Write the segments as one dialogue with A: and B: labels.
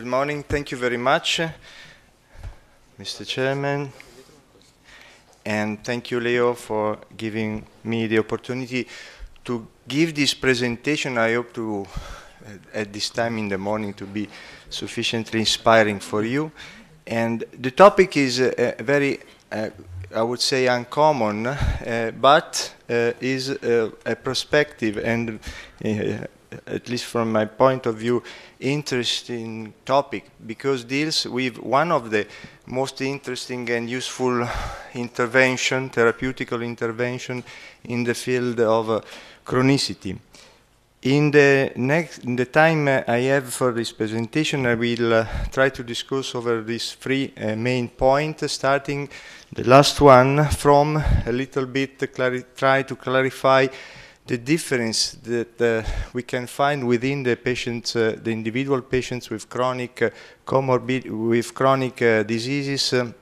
A: good morning. Thank you very much, Mr. Chairman. And thank you, Leo, for giving me the opportunity to give this presentation. I hope to, uh, at this time in the morning, to be sufficiently inspiring for you. And the topic is uh, uh very, uh, I would say, uncommon, uh, but uh, is a perspective and at least from my point of view, interesting topic because deals with one of the most interesting and useful intervention, therapeutical intervention in the field of uh, chronicity. In the next, in the time uh, I have for this presentation, I will uh, try to discuss over these three uh, main points, starting the last one from a little bit try to clarify the difference that uh, we can find within the patients, uh, the individual patients with chronic uh, comorbid with chronic uh, diseases, um,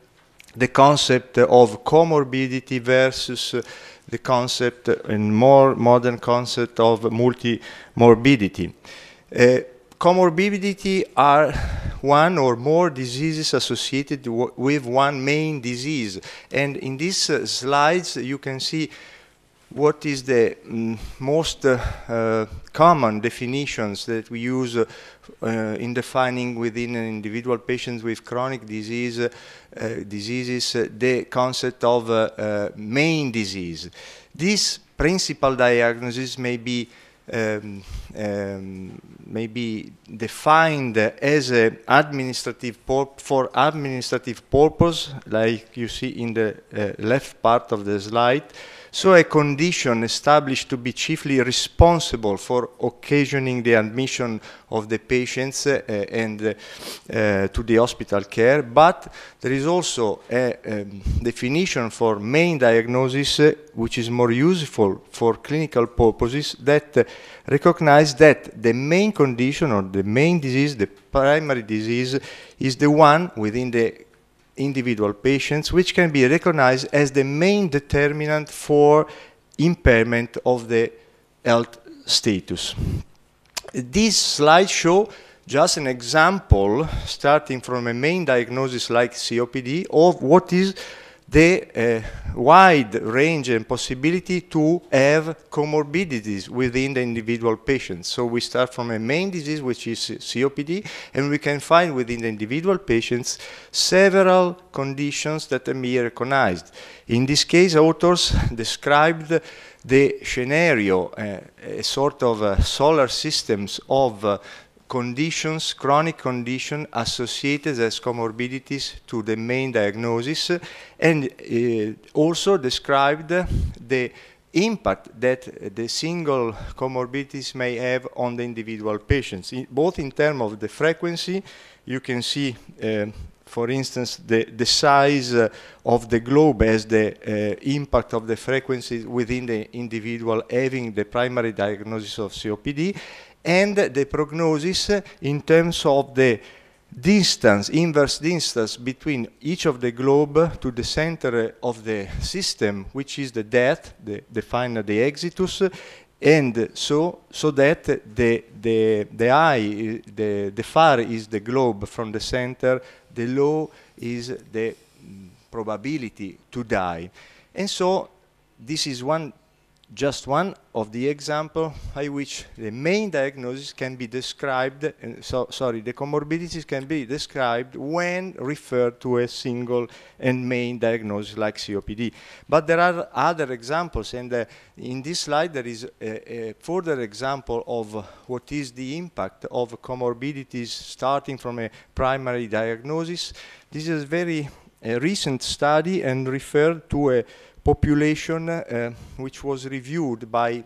A: the concept of comorbidity versus uh, the concept uh, and more modern concept of multimorbidity. comorbidity are one or more diseases associated with one main disease, and in these slides you can see what is the mm, most uh, common definitions that we use uh, in defining within an individual patients with chronic disease uh, diseases the concept of main disease. This principal diagnosis may be um, um, may be defined as a administrative for administrative purpose, like you see in the uh, left part of the slide, so a condition established to be chiefly responsible for occasioning the admission of the patients uh, and uh, to the hospital care, but there is also a um, definition for main diagnosis uh, which is more useful for clinical purposes that recognize that the main condition or the main disease, the primary disease, is the one within the individual patients, which can be recognized as the main determinant for impairment of the health status. This slide shows just an example, starting from a main diagnosis like COPD, of what is the uh, wide range and possibility to have comorbidities within the individual patients. So we start from a main disease, which is COPD, and we can find within the individual patients several conditions that can be recognized. In this case, authors described the scenario, uh, a sort of uh, solar systems of conditions, chronic conditions associated as comorbidities to the main diagnosis, and uh, also described the impact that the single comorbidities may have on the individual patients, in, both in terms of the frequency, you can see, uh, for instance, the, the size uh, of the globe as the uh, impact of the frequencies within the individual having the primary diagnosis of COPD, and the prognosis in terms of the distance, inverse distance between each of the globe to the center of the system, which is the death, the, final the exitus, and so, so that the, the, the the, the far is the globe from the center, the low is the mm, probability to die. And so this is one just one of the example by which the main diagnosis can be described, uh, so, sorry, the comorbidities can be described when referred to a single and main diagnosis like COPD. But there are other examples, and uh, in this slide there is a, a, further example of what is the impact of comorbidities starting from a primary diagnosis. This is a very uh, recent study and referred to a population uh, which was reviewed by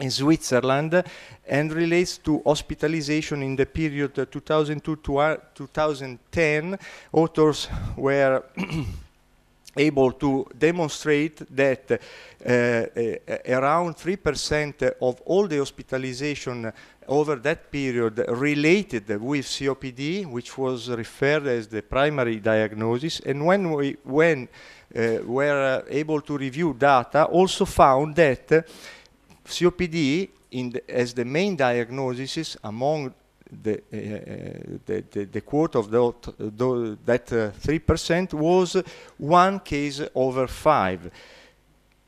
A: in Switzerland and relates to hospitalization in the period uh, 2002 to uh, 2010. Authors were able to demonstrate that uh, uh, around 3% of all the hospitalization over that period related with COPD, which was referred as the primary diagnosis, and when we when Eh, were eh, able to review data also found that COPD the, as the main diagnosis among the, uh, the, the, the, quote of that 3% was one case over five.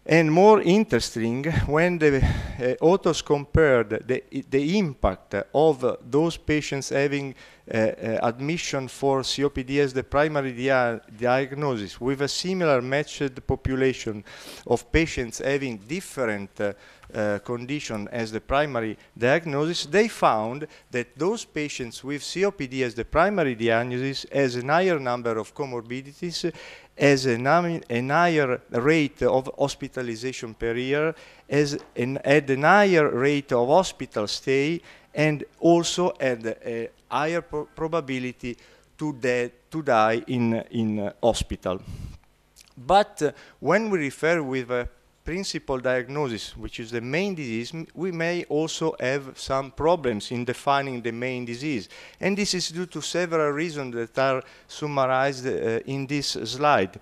A: And more interesting, when the uh, authors compared the, the impact of those patients having uh, uh admission for COPD as the primary dia diagnosis with a similar matched population of patients having different uh, uh, condition as the primary diagnosis, they found that those patients with COPD as the primary diagnosis has a higher number of comorbidities, has a higher rate of hospitalization per year, has an, had a higher rate of hospital stay, and also had a higher pro probability to, to die in, in uh, hospital. But uh, when we refer with a uh, principal diagnosis, which is the main disease, we may also have some problems in defining the main disease. And this is due to several reasons that are summarized uh, in this slide.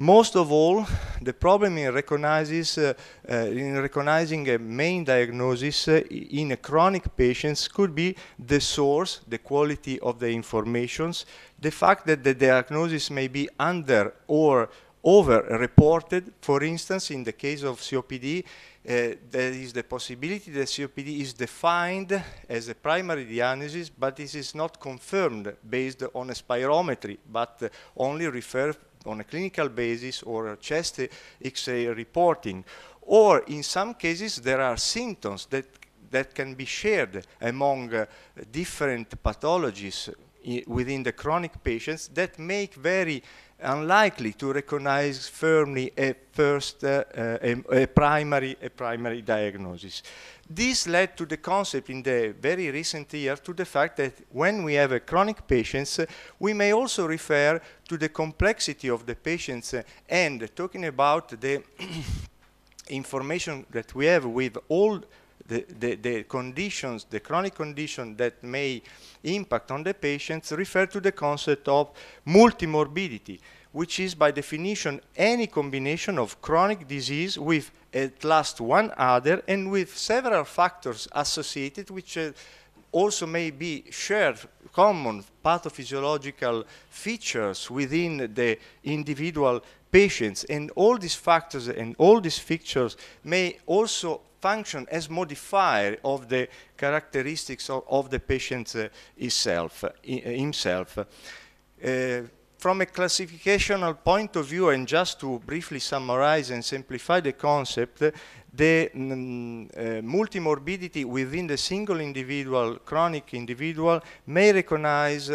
A: Most of all, the problem in, uh, uh, in, recognizing a main diagnosis uh, in chronic patients could be the source, the quality of the informations, the fact that the diagnosis may be under or over-reported. For instance, in the case of COPD, uh, there is the possibility that COPD is defined as a primary diagnosis, but this is not confirmed based on a spirometry, but uh, only referred on a clinical basis or chest X-ray reporting. Or in some cases, there are symptoms that, that can be shared among uh, different pathologies uh, within the chronic patients that make very unlikely to recognize firmly a first uh, a, uh, a, primary a primary diagnosis. This led to the concept in the very recent year to the fact that when we have a chronic patients, uh, we may also refer to the complexity of the patients uh, and talking about the information that we have with all the, the, conditions, the chronic condition that may impact on the patients refer to the concept of multimorbidity, which is by definition any combination of chronic disease with at last one other and with several factors associated which uh, also may be shared common pathophysiological features within the individual patients and all these factors and all these features may also function as modifier of the characteristics of, of the patient uh, uh, himself. Uh, from a classificational point of view, and just to briefly summarize and simplify the concept, the mm, uh, multimorbidity within the single individual, chronic individual, may recognize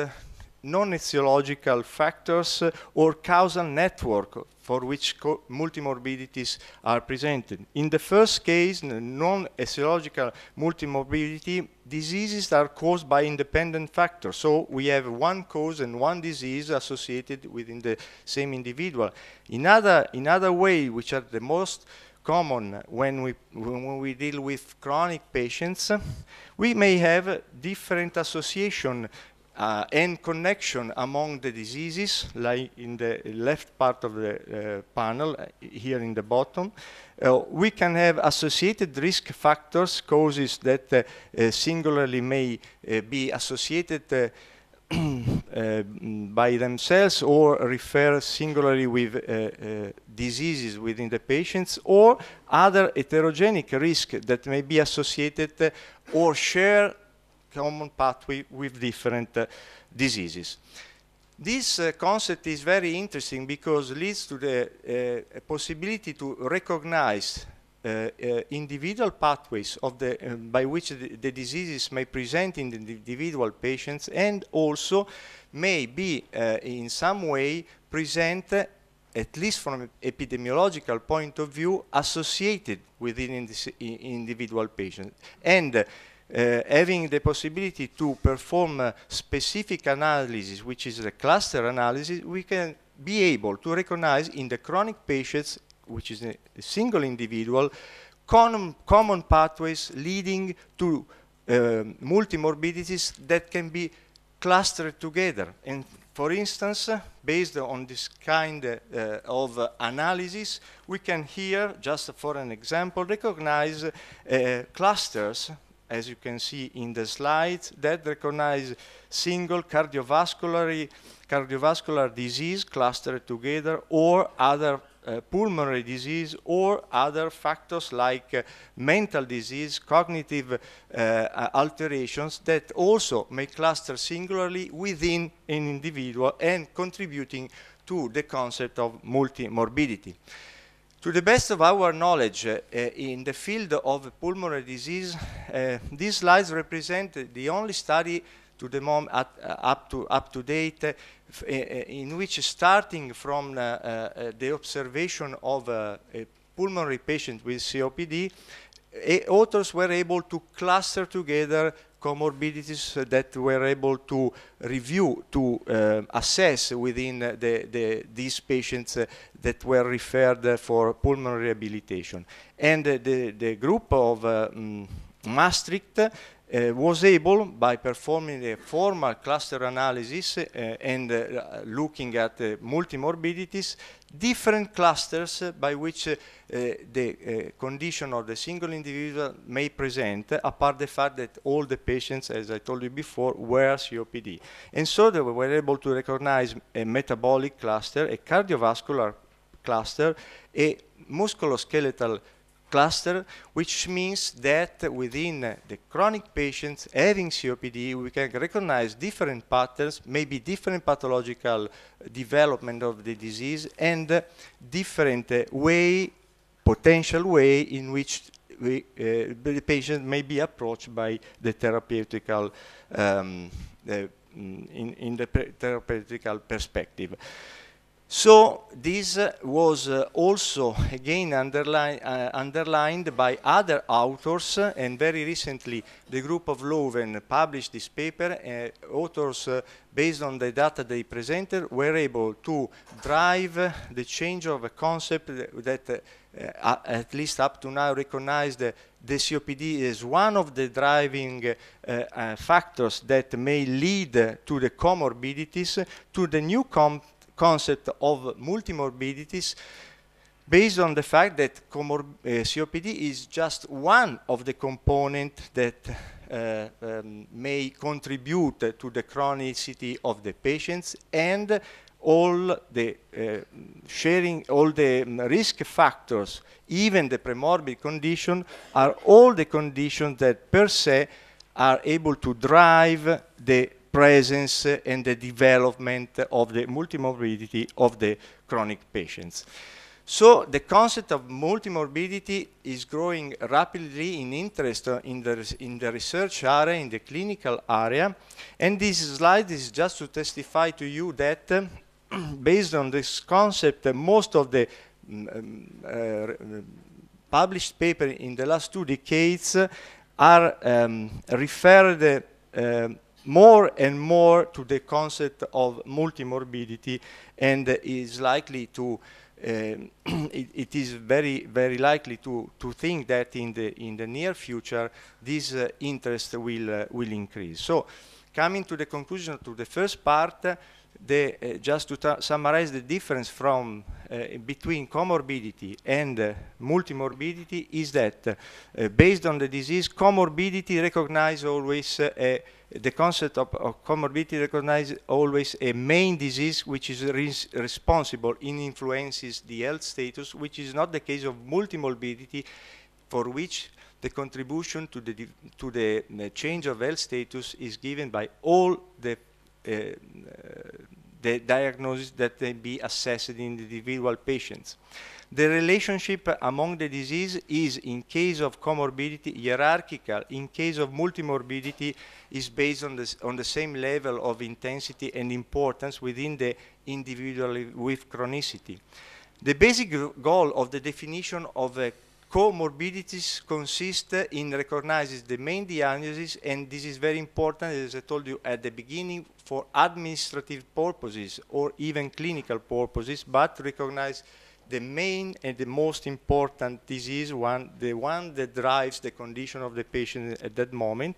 A: non-etiological factors or causal network for which multimorbidities are presented. In the first case, non-etiological multimorbidity, diseases are caused by independent factors. So we have one cause and one disease associated within the same individual. In other, in other way, which are the most common when we, when we deal with chronic patients, we may have different association uh, and connection among the diseases, like in the left part of the uh, panel, uh, here in the bottom, uh, we can have associated risk factors, causes that uh, uh, singularly may be associated by themselves or refer singularly with diseases within the patients or other heterogenic risk that may be associated or share common pathway with different uh, diseases. This uh, concept is very interesting because it leads to the uh, possibility to recognize uh, uh, individual pathways of the, um, by which the, the, diseases may present in the individual patients and also may be uh, in some way present at least from an epidemiological point of view, associated within in individual patients. And Eh, having the possibility to perform specific analysis, which is the cluster analysis, we can be able to recognize in the chronic patients, which is a, a single individual, common pathways leading to um, multimorbidities that can be clustered together. And for instance, uh, based on this kind uh, uh, of analysis, we can here, just for an example, recognize clusters as you can see in the slides, that recognize single cardiovascular, cardiovascular disease clustered together or other uh, pulmonary disease or other factors like uh, mental disease, cognitive uh, alterations that also may cluster singularly within an individual and contributing to the concept of multimorbidity. To the best of our knowledge uh, uh, in the field of pulmonary disease, uh, these slides represent the only study to the mom at, uh, up, to, up to date uh, uh, in which starting from the observation of a pulmonary patient with COPD, authors were able to cluster together comorbidities that were able to review, to uh, assess within the, the, these patients uh, that were referred for pulmonary rehabilitation. And the, the group of uh, mm, Maastricht Eh, was able, by performing a formal cluster analysis eh, and eh, looking at uh, multimorbidities, different clusters uh, by which uh, uh, the condition of the single individual may present, apart the fact that all the patients, as I told you before, were COPD. And so they were able to recognize a metabolic cluster, a cardiovascular cluster, a musculoskeletal cluster, which means that within the chronic patients having COPD, we can recognize different patterns, maybe different pathological development of the disease, and different way, potential way in which we, uh, the patient may be approached by the therapeutical um, uh, mm, in, in, the therapeutical perspective. So this uh, was uh, also again uh, underlined by other authors uh, and very recently the group of Leuven published this paper. Uh, authors uh, based on the data they presented were able to drive the change of a concept that at least up to now recognized the COPD is one of the driving factors that may lead to the comorbidities to the new comp concept of multimorbidities based on the fact that uh, COPD is just one of the components that uh, um, may contribute to the chronicity of the patients and all the uh, sharing, all the um, risk factors, even the premorbid condition, are all the conditions that per se are able to drive the presence and the development of the multimorbidity of the chronic patients. So the concept of multimorbidity is growing rapidly in interest in the, in the research area, in the clinical area. And this slide is just to testify to you that based on this concept, uh, most of the um, uh, published papers in the last two decades are um, referred uh, more and more to the concept of multimorbidity and is likely to um, it, it is very very likely to to think that in the in the near future this uh, interest will uh, will increase so coming to the conclusion to the first part the, uh, just to summarize the difference from uh, between comorbidity and uh, multimorbidity is that based on the disease comorbidity recognizes always a, the concept of, of, comorbidity recognizes always a main disease which is res responsible in influences the health status which is not the case of multimorbidity for which the contribution to the, to the change of health status is given by all the Eh, the diagnosis that can be assessed in the individual patients. The relationship among the disease is, in case of comorbidity, hierarchical. In case of multimorbidity, is based on, this, on the same level of intensity and importance within the individual with chronicity. The basic goal of the definition of a comorbidities consist in recognizing the main diagnosis, and this is very important, as I told you at the beginning, for administrative purposes or even clinical purposes, but recognize the main and the most important disease, one, the one that drives the condition of the patient at that moment,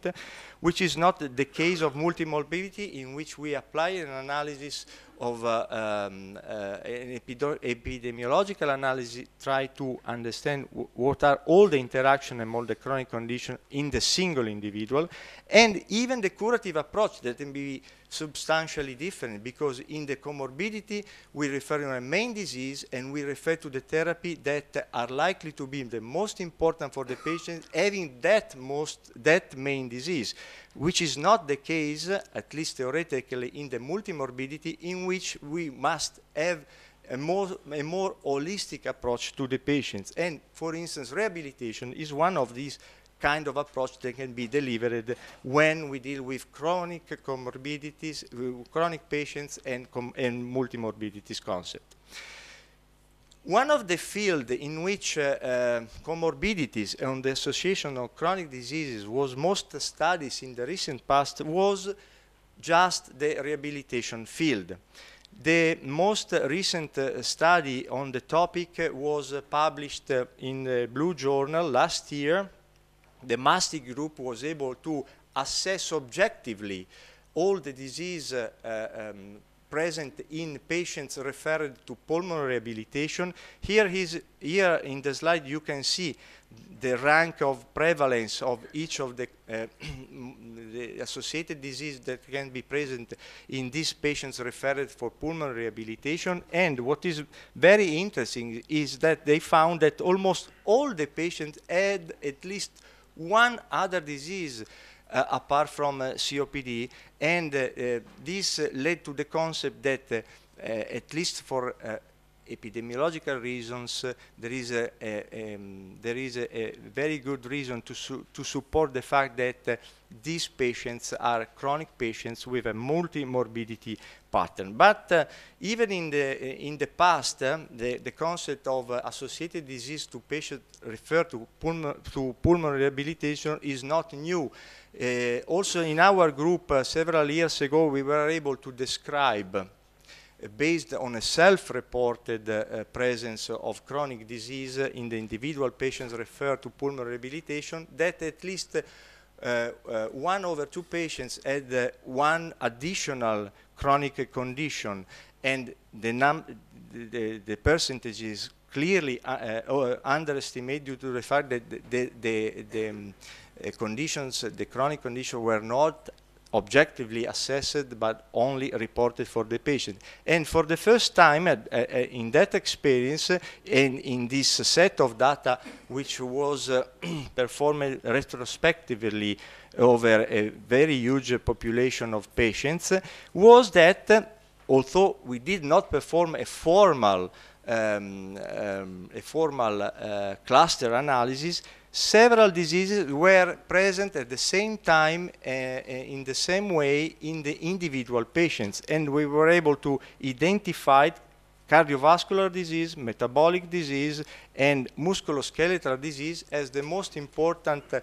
A: which is not the case of multimorbidity in which we apply an analysis of uh, um, uh, an epidemiological analysis, try to understand what are all the interaction among the chronic condition in the single individual, and even the curative approach that can be substantially different because in the comorbidity we refer to a main disease and we refer to the therapy that are likely to be the most important for the patient having that most that main disease which is not the case, at least theoretically, in the multimorbidity in which we must have a more, a more holistic approach to the patients. And for instance, rehabilitation is one of these kind of approach that can be delivered when we deal with chronic comorbidities, chronic patients and, and multimorbidities concept. One of the fields in which uh, uh, comorbidities and the association of chronic diseases was most studied in the recent past was just the rehabilitation field. The most recent uh, study on the topic was uh, published uh, in the Blue Journal last year. The MASTIC group was able to assess objectively all the disease um, present in patients referred to pulmonary rehabilitation. here in the slide you can see the rank of prevalence of each of the, uh, the associated disease that can be present in these patients referred for pulmonary rehabilitation. And what is very interesting is that they found that almost all the patients had at least one other disease uh, apart from uh, COPD. And uh, this led to the concept that, at least for epidemiological reasons, uh, there is a, a um, there is a, a, very good reason to su to support the fact that uh, these patients are chronic patients with a multi-morbidity pattern. But uh, even in the in the past, the the concept of associated disease to patient referred to, to pulmonary rehabilitation is not new. Uh, also in our group uh, several years ago we were able to describe uh, based on a self-reported uh, uh, presence of chronic disease in the individual patients referred to pulmonary rehabilitation that at least one over two patients had one additional chronic condition and the, the, the percentage is clearly underestimated due to the fact that the, the, the um, uh, conditions, uh, the chronic condition were not objectively assessed but only reported for the patient. And for the first time uh, uh, in that experience uh, and in this set of data which was uh, performed retrospectively over a very huge population of patients was that although we did not perform a formal um, um, a formal cluster analysis several diseases were present at the same time uh, uh, in the same way in the individual patients and we were able to identify cardiovascular disease, metabolic disease and musculoskeletal disease as the most important uh,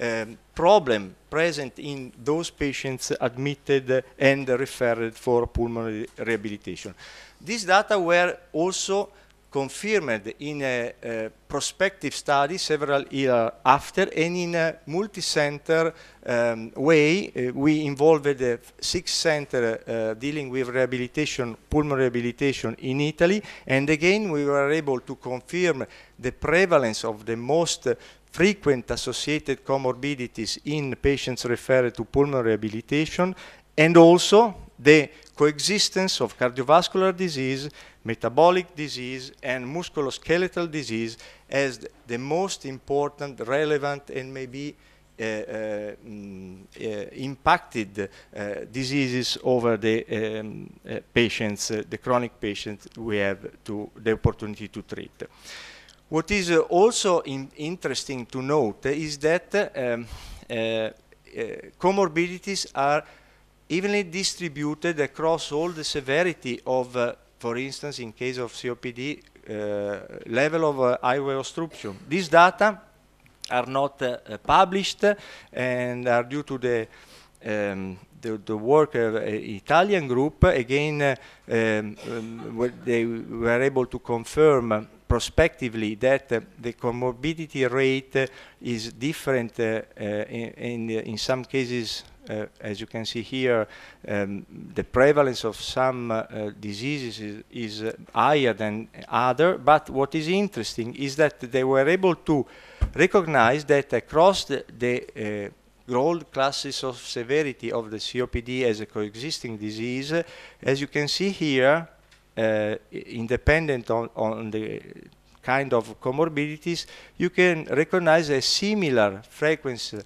A: um, problem present in those patients admitted and referred for pulmonary rehabilitation. These data were also confirmed in a, uh, a uh, prospective study several years after, and in a multi-center um, way, uh, we involved uh, six centers uh, dealing with rehabilitation, pulmonary rehabilitation in Italy, and again we were able to confirm the prevalence of the most frequent associated comorbidities in patients referred to pulmonary rehabilitation, and also the coexistence of cardiovascular disease metabolic disease and musculoskeletal disease as the most important, relevant, and maybe uh, uh, mm, uh, impacted uh, diseases over the um, uh, patients, uh, the chronic patients we have to the opportunity to treat. What is also in interesting to note is that um, comorbidities are evenly distributed across all the severity of for instance, in case of COPD, uh, level of airway uh, obstruction. These data are not uh, published and are due to the um, the, the, work of uh, Italian group, again, uh, um, um they were able to confirm prospectively that the comorbidity rate is different in, in, in, some cases uh, as you can see here, um, the prevalence of some uh, diseases is, is uh, higher than other, but what is interesting is that they were able to recognize that across the, the uh, classes of severity of the COPD as a coexisting disease, as you can see here, uh, independent on, on the kind of comorbidities, you can recognize a similar frequency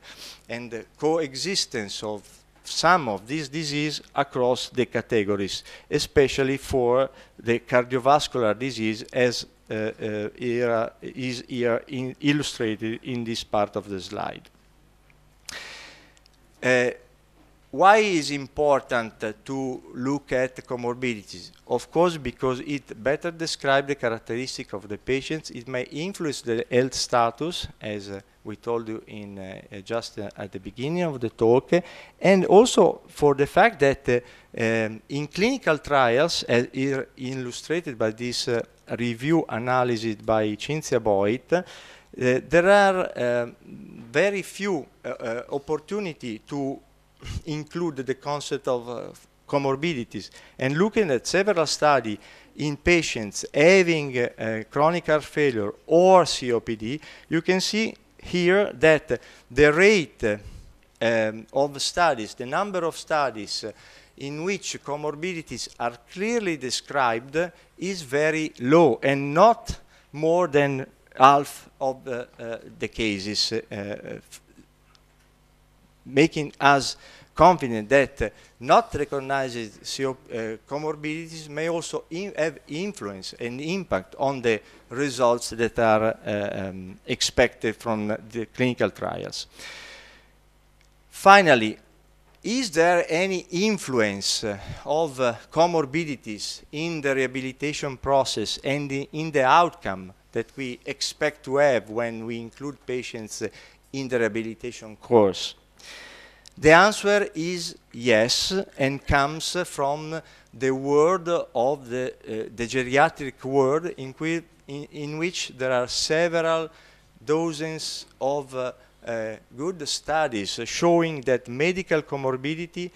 A: and coexistence of some of these diseases across the categories, especially for the cardiovascular disease as uh, uh, is here in illustrated in this part of the slide. Uh, why is important to look at comorbidities? Of course, because it better describes the characteristic of the patients. It may influence the health status, as uh, we told you in uh, uh, just uh, at the beginning of the talk, and also for the fact that uh, um, in clinical trials, as uh, illustrated by this review analysis by Cynthia Boyd, there are um, very few opportunity to include the concept of uh, comorbidities. And looking at several studies in patients having uh, uh, chronic heart failure or COPD, you can see here that the rate uh, um, of studies, the number of studies uh, in which comorbidities are clearly described is very low and not more than half of uh, uh, the cases uh, making us confident that not recognized uh, comorbidities may also in have influence and impact on the results that are uh, um, expected from the clinical trials. Finally, is there any influence uh, of uh, comorbidities in the rehabilitation process and in the outcome that we expect to have when we include patients uh, in the rehabilitation course? The answer is yes, and comes from the word of the, uh, the geriatric word, in, in, in, which there are several dozens of uh, uh, good studies showing that medical comorbidity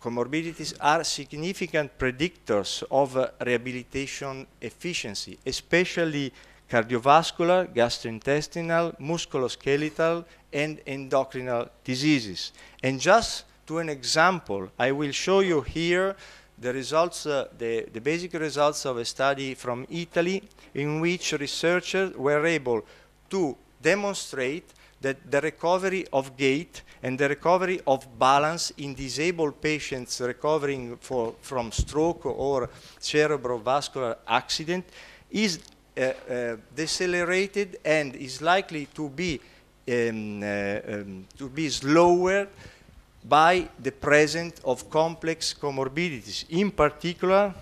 A: comorbidities are significant predictors of uh, rehabilitation efficiency, especially cardiovascular, gastrointestinal, musculoskeletal, and endocrinal diseases. And just to an example, I will show you here the results, uh, the, the basic results of a study from Italy in which researchers were able to demonstrate that the recovery of gait and the recovery of balance in disabled patients recovering for, from stroke or cerebrovascular accident is uh, uh, decelerated and is likely to be um, uh, um, to be slower by the presence of complex comorbidities. In particular,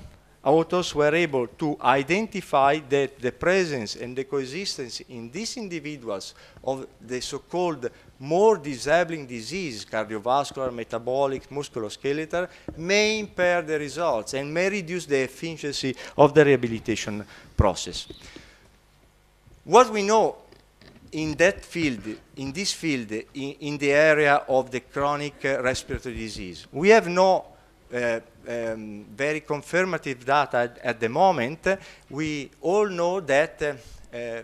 A: authors were able to identify that the presence and the coexistence in these individuals of the so-called more disabling disease, cardiovascular, metabolic, musculoskeletal, may impair the results and may reduce the efficiency of the rehabilitation process. What we know in that field, in this field, in, in the area of the chronic uh, respiratory disease. We have no uh, um, very confirmative data at, at, the moment. We all know that uh, uh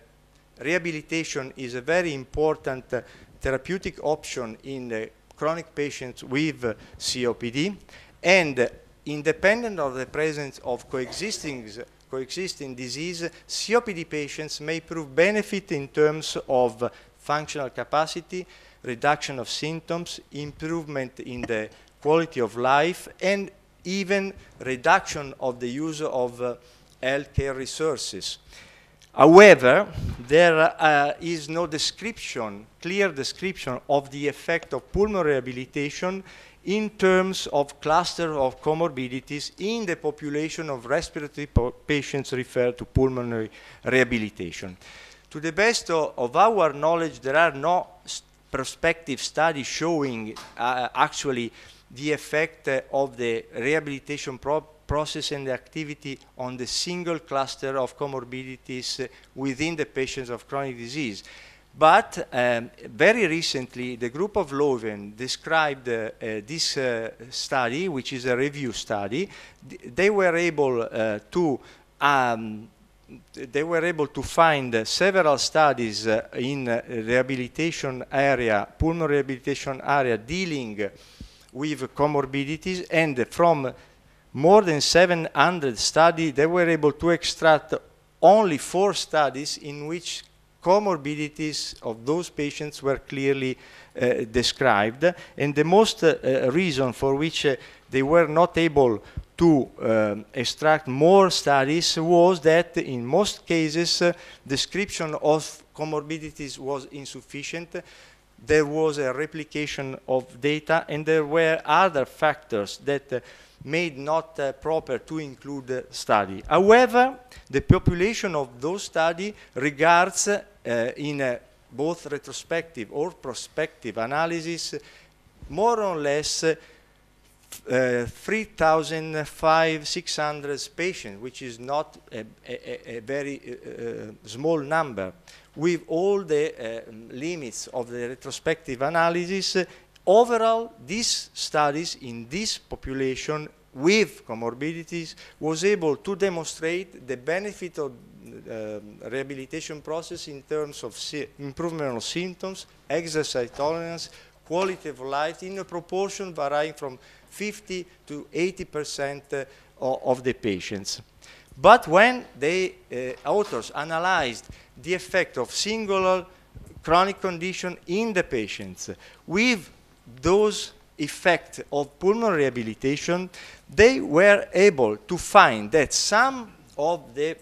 A: rehabilitation is a very important uh, therapeutic option in uh, chronic patients with COPD and independent of the presence of coexisting coexisting disease, COPD patients may prove benefit in terms of functional capacity, reduction of symptoms, improvement in the quality of life, and even reduction of the use of uh, healthcare resources. However, there uh, is no description, clear description of the effect of pulmonary rehabilitation in terms of cluster of comorbidities in the population of respiratory patients referred to pulmonary rehabilitation. To the best of our knowledge, there are no prospective studies showing uh, actually the effect uh, of the rehabilitation pro process and the activity on the single cluster of comorbidities uh, within the patients of chronic disease. But um, very recently, the group of Leuven described uh, uh, this uh, study, which is a review study. D they were able uh, to um, they were able to find several studies uh, in rehabilitation area, pulmonary rehabilitation area, dealing with comorbidities, and from more than 700 studies, they were able to extract only four studies in which comorbidities of those patients were clearly uh, described. And the most uh, uh, reason for which uh, they were not able to um, extract more studies was that in most cases uh, description of comorbidities was insufficient. There was a replication of data and there were other factors that uh, made not uh, proper to include uh, study. However, the population of those study regards uh, in both retrospective or prospective analysis more or less uh, uh 3,500 patients, which is not a, a, a very uh, uh, small number, with all the uh, limits of the retrospective analysis Overall, these studies in this population with comorbidities was able to demonstrate the benefit of uh, rehabilitation process in terms of improvement of symptoms, exercise tolerance, quality of life in a proportion varying from 50 to 80 percent uh, of the patients. But when the uh, authors analyzed the effect of single chronic condition in the patients with those effects of pulmonary rehabilitation, they were able to find that some of the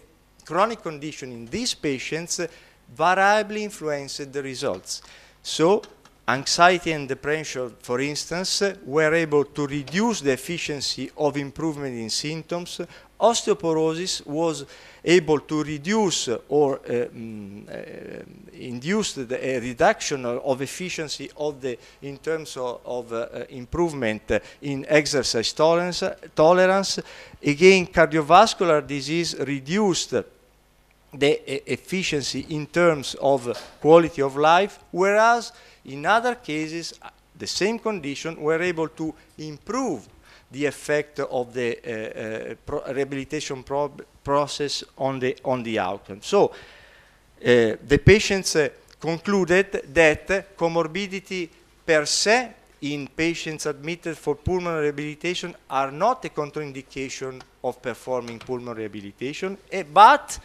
A: chronic condition in these patients variably influenced the results. So anxiety and depression, for instance, were able to reduce the efficiency of improvement in symptoms osteoporosis was able to reduce or uh, um, uh, induce the, a reduction of efficiency of the in terms of, of uh, uh, improvement in exercise tolerance, tolerance. Again, cardiovascular disease reduced the efficiency in terms of quality of life, whereas in other cases, uh, the same condition, were able to improve the effect of the uh, uh, pro rehabilitation pro process on the, on the outcome. So uh, the patients concluded that comorbidity per se in patients admitted for pulmonary rehabilitation are not a contraindication of performing pulmonary rehabilitation, eh, but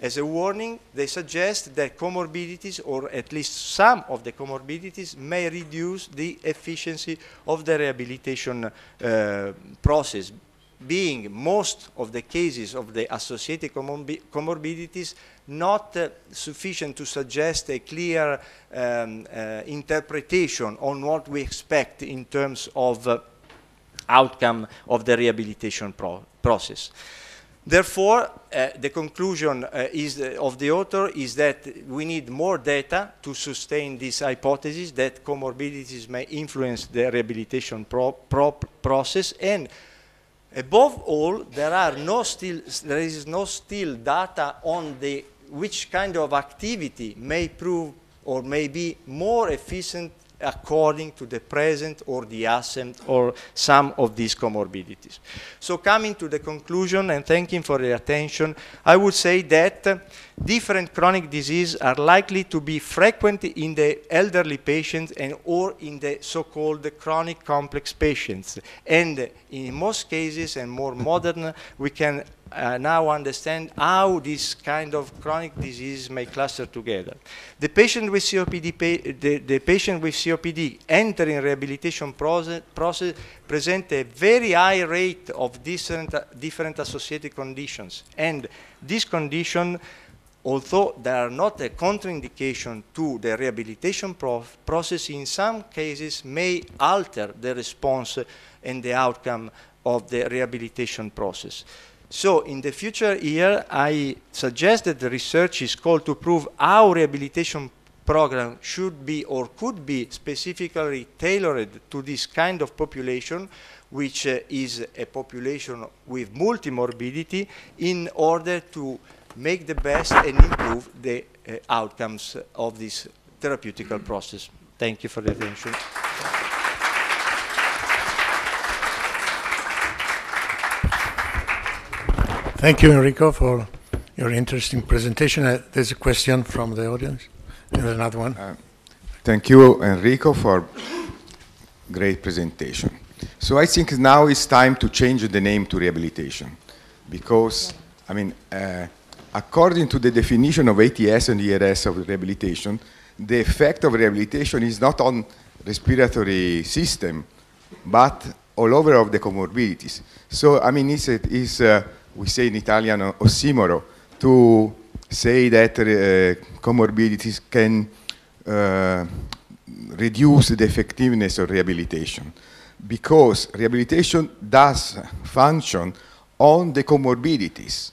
A: as a warning, they suggest that comorbidities, or at least some of the comorbidities, may reduce the efficiency of the rehabilitation uh, process, being most of the cases of the associated comorbi comorbidities not uh, sufficient to suggest a clear um, uh, interpretation on what we expect in terms of uh, outcome of the rehabilitation pro process. Therefore, uh, the conclusion uh, is, uh, of the author is that we need more data to sustain this hypothesis that comorbidities may influence the rehabilitation pro pro process and above all there, no still, there is no still data on the, which kind of activity may prove or may be more efficient according to the present or the absent or some of these comorbidities. So coming to the conclusion and thanking for the attention, I would say that different chronic diseases are likely to be frequent in the elderly patients and or in the so-called chronic complex patients. And in most cases and more modern, we can uh, now understand how this kind of chronic disease may cluster together. The patient with COPD, pa the, the, patient with COPD entering rehabilitation process, process present a very high rate of different, uh, different associated conditions. And this condition although they are not a contraindication to the rehabilitation process, in some cases may alter the response and the outcome of the rehabilitation process. So in the future year, I suggest that the research is called to prove how rehabilitation program should be or could be specifically tailored to this kind of population, which uh, is a population with multimorbidity, in order to make the best and improve the uh, outcomes of this therapeutical process. Thank you for the attention.
B: Thank you, Enrico, for your interesting presentation. Uh, there's a question from the audience. There's another one. Uh,
C: thank you, Enrico, for great presentation. So I think now it's time to change the name to rehabilitation because, I mean, uh, according to the definition of ATS and ERS of rehabilitation, the effect of rehabilitation is not on respiratory system, but all over of the comorbidities. So, I mean, it's, a, it's a, we say in Italian ossimoro, to say that uh, comorbidities can uh, reduce the effectiveness of rehabilitation because rehabilitation does function on the comorbidities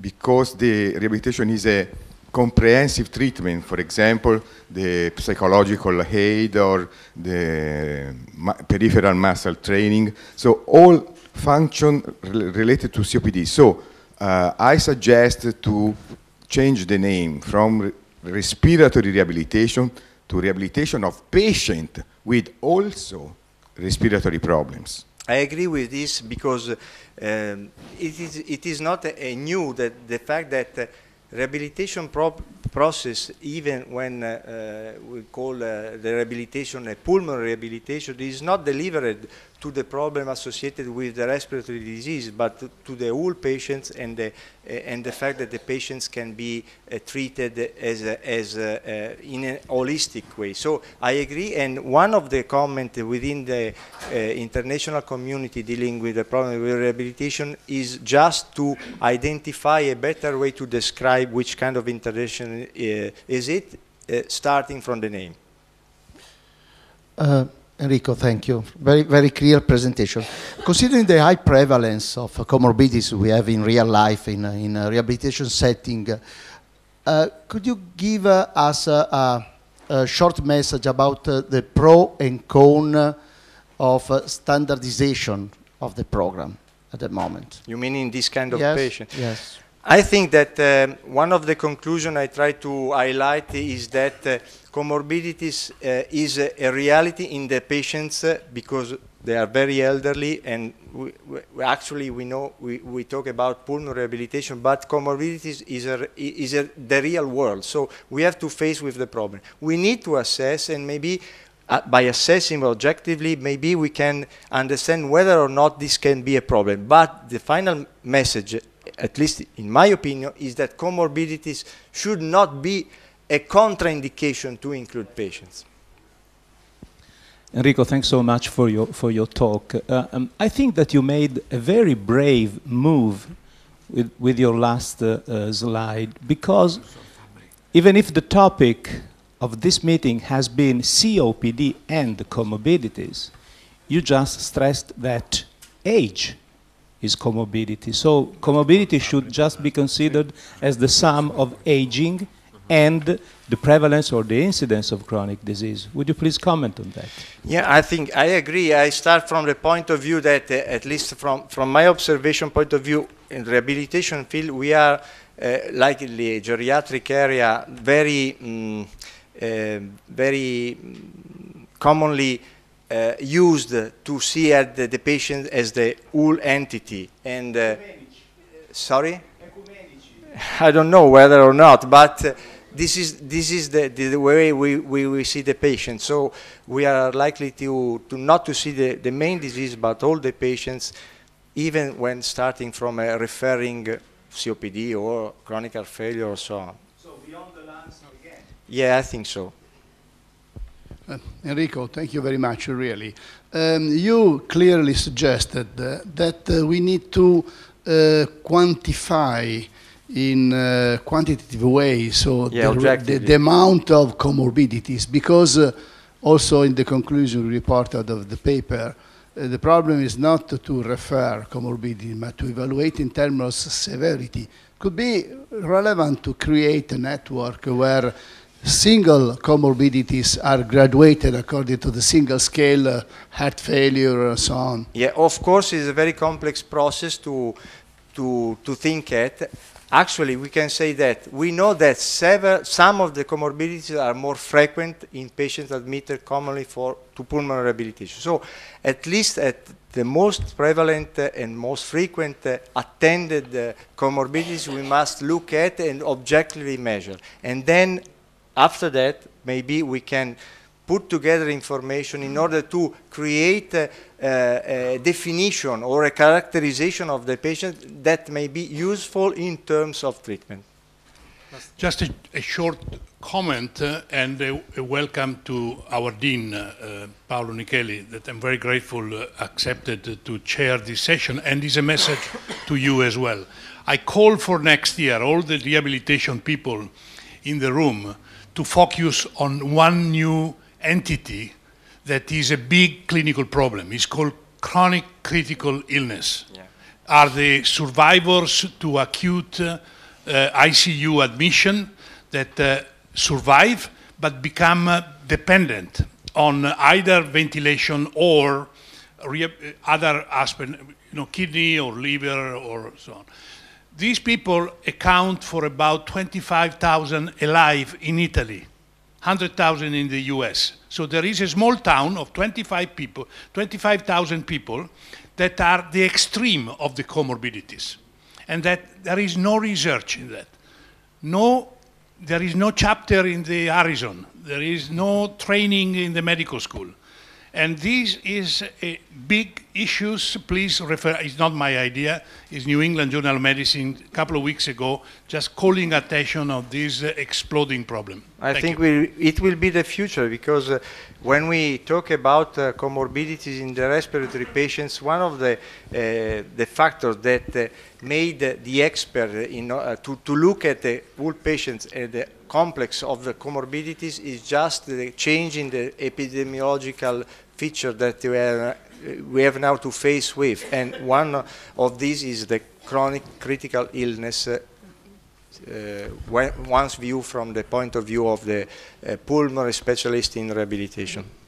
C: because the rehabilitation is a comprehensive treatment, for example, the psychological aid or the peripheral muscle training. So all function related to COPD. So uh, I suggest to change the name from respiratory rehabilitation to rehabilitation of patient with
A: also
C: respiratory problems.
A: I agree with this because um, it, is, it is not a, a new that the fact that uh, rehabilitation process, even when uh, uh, we call uh, the rehabilitation a pulmonary rehabilitation, is not delivered to the problem associated with the respiratory disease, but to, to the whole patients and the, uh, and the fact that the patients can be uh, treated as, a, uh, as a, in a holistic way. So I agree, and one of the comments within the international community dealing with the problem with rehabilitation is just to identify a better way to describe describe which kind of intervention uh, is it, uh, starting from the name. Uh, Enrico, thank you. Very, very clear presentation. Considering the high prevalence of comorbidities we have in real life, in, in a rehabilitation setting, uh, could you give uh, us a, short message about the pro and con of standardization of the program at the moment? You mean in this kind of yes, patient? Yes. I think that uh, one of the conclusions I try to highlight is that uh, comorbidities uh, is a reality in the patients uh, because they are very elderly and we, we actually we know we, we talk about pulmonary rehabilitation but comorbidities is, a, is a, the real world so we have to face with the problem we need to assess and maybe uh, by assessing objectively, maybe we can understand whether or not this can be a problem. But the final message at least in my opinion, is that comorbidities should not be a contraindication to include patients. Enrico, thanks so much for your, for your talk. Uh, um, I think that you made a very brave move with, with your last uh, uh, slide because even if the topic of this meeting has been COPD and comorbidities, you just stressed that age is comorbidity. So comorbidity should just be considered as the sum of aging and the prevalence or the incidence of chronic disease. Would you please comment on that? Yeah, I think I agree. I start from the point of view that, uh, at least from, from my observation point of view, in rehabilitation field, we are, uh, like the geriatric area, very, um, uh, very mm, commonly uh, used to see the, the, patient as the whole entity. And uh, sorry, I don't know whether or not, but uh, this is this is the, the way we, we, we, see the patient. So we are likely to, to not to see the, the main disease, but all the patients, even when starting from a referring COPD or chronic heart failure or so on. So beyond the lungs again. Yeah, I think so.
B: Uh, Enrico, thank you very much, really. Um, you clearly suggested uh, that uh, we need to uh, quantify in uh, quantitative way so yeah, the, the, the, amount of comorbidities because uh, also in the conclusion reported of the paper the problem is not to refer comorbidity but to evaluate in terms of severity could be relevant to create a network where single comorbidities are graduated according to the single scale, uh, heart failure and so on.
A: Yeah, of course, it's a very complex process to, to, to think at. Actually, we can say that we know that several, some of the comorbidities are more frequent in patients admitted commonly for, to pulmonary rehabilitation. So at least at the most prevalent uh, and most frequent uh, attended uh, comorbidities we must look at and objectively measure. And then after that, maybe we can put together information in order to create a, a, a, definition or a characterization of the patient that may be useful in terms of treatment.
B: Just a, a short comment uh, and a, welcome to our Dean, uh, uh Paolo Nicheli, that I'm very grateful uh, accepted to chair this session and is a message to you as well. I call for next year all the rehabilitation people in the room to focus on one new entity that is a big clinical problem. It's called chronic critical illness. Yeah. Are the survivors to acute uh, ICU admission that uh, survive but become uh, dependent on either ventilation or other aspect, you know, kidney or liver or so on. These people account for about 25,000 alive in Italy, 100,000 in the US. So there is a small town of 25 people, 25,000 people that are the extreme of the comorbidities. And that there is no research in that. No, there is no chapter in the horizon. There is no training in the medical school. And this is a uh, big issues. Please refer, it's not my idea, it's New England Journal of Medicine a couple of weeks ago, just calling attention of this uh, exploding problem. I Thank think
A: we, it will be the future because uh, when we talk about uh, comorbidities in the respiratory patients, one of the, uh, the factors that uh, made the expert in, to, to look at the whole patients and the complex of the comorbidities is just the change in the epidemiological feature that we, we have now to face with. And one of these is the chronic critical illness uh, uh, one's view from the point of view of the uh, pulmonary specialist in rehabilitation.